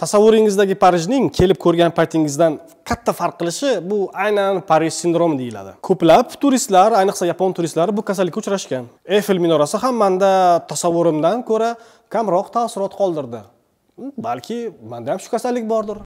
tasavvuringizdagi parijning kelib ko'rgan paytingizdan katta farq qilishi bu aynan parij sindromi deyiladi ko'plab turistlar ayniqsa yapon turistlari bu kasallikka uchrashgan eyfel minorasi ham manda tasavvurimdan ko'ra kamroq taassurot qoldirdi balki manda ham shu kasallik bordir